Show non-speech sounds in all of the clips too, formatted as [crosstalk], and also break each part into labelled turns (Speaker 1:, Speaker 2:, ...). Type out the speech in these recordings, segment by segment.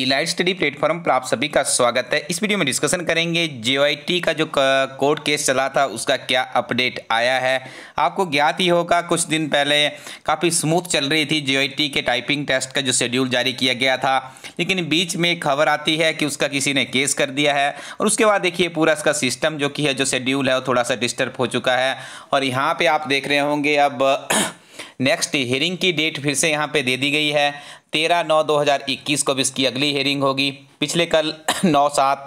Speaker 1: elite study platform पर आप सभी का स्वागत है इस वीडियो में डिस्कशन करेंगे जे का जो कोर्ट केस चला था उसका क्या अपडेट आया है आपको ज्ञात ही होगा कुछ दिन पहले काफ़ी स्मूथ चल रही थी जे के टाइपिंग टेस्ट का जो शेड्यूल जारी किया गया था लेकिन बीच में खबर आती है कि उसका किसी ने केस कर दिया है और उसके बाद देखिए पूरा इसका सिस्टम जो कि है जो शेड्यूल है वो थोड़ा सा डिस्टर्ब हो चुका है और यहाँ पर आप देख रहे होंगे अब नेक्स्ट [clears throat] हियरिंग की डेट फिर से यहाँ पे दे दी गई है तेरह नौ इक्कीस को भी इसकी अगली हेयरिंग होगी पिछले कल [clears throat] नौ सात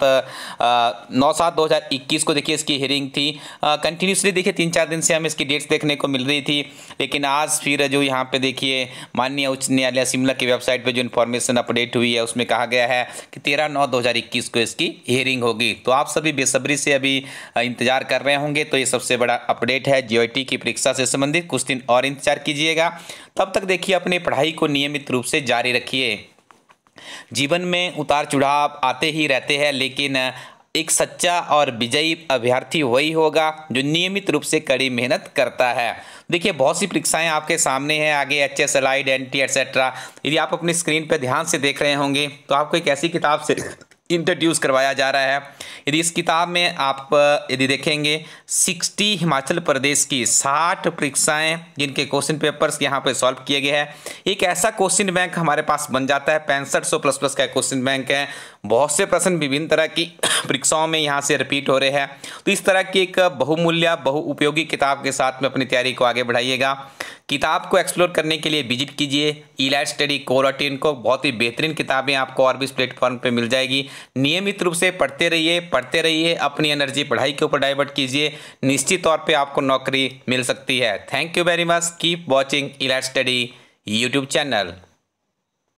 Speaker 1: नौ सात दो हज़ार इक्कीस को देखिए इसकी हियरिंग थी कंटिन्यूसली देखिए तीन चार दिन से हमें इसकी डेट्स देखने को मिल रही थी लेकिन आज फिर जो यहाँ पे देखिए माननीय उच्च न्यायालय शिमला की वेबसाइट पे जो इन्फॉर्मेशन अपडेट हुई है उसमें कहा गया है कि तेरह नौ दो हज़ार इक्कीस को इसकी हियरिंग होगी तो आप सभी बेसब्री से अभी इंतजार कर रहे होंगे तो ये सबसे बड़ा अपडेट है जी की परीक्षा से संबंधित कुछ दिन और इंतजार कीजिएगा तब तक देखिए अपनी पढ़ाई को नियमित रूप से जारी रखिए जीवन में उतार चढ़ाव आते ही रहते हैं लेकिन एक सच्चा और विजयी अभ्यर्थी वही होगा जो नियमित रूप से कड़ी मेहनत करता है देखिए बहुत सी परीक्षाएं आपके सामने हैं आगे H S L I N et cetera et cetera यदि आप अपनी स्क्रीन पर ध्यान से देख रहे होंगे तो आपको एक ऐसी किताब से इंट्रोड्यूस करवाया जा रहा है यदि इस किताब में आप यदि देखेंगे सिक्सटी हिमाचल प्रदेश की साठ परीक्षाएं जिनके क्वेश्चन पेपर्स यहाँ पे सॉल्व किए गए हैं एक ऐसा क्वेश्चन बैंक हमारे पास बन जाता है पैंसठ सौ प्लस प्लस का क्वेश्चन बैंक है बहुत से प्रश्न विभिन्न तरह की [clears throat] परीक्षाओं में यहाँ से रिपीट हो रहे हैं तो इस तरह की एक बहुमूल्य बहुउपयोगी किताब के साथ में अपनी तैयारी को आगे बढ़ाइएगा किताब को एक्सप्लोर करने के लिए विजिट कीजिए इलाइट स्टडी कोराटीन को बहुत ही बेहतरीन किताबें आपको और भी इस प्लेटफॉर्म पर मिल जाएगी नियमित रूप से पढ़ते रहिए पढ़ते रहिए अपनी एनर्जी पढ़ाई के ऊपर डाइवर्ट कीजिए निश्चित तौर पे आपको नौकरी मिल सकती है thank you very much keep watching Elite Study YouTube channel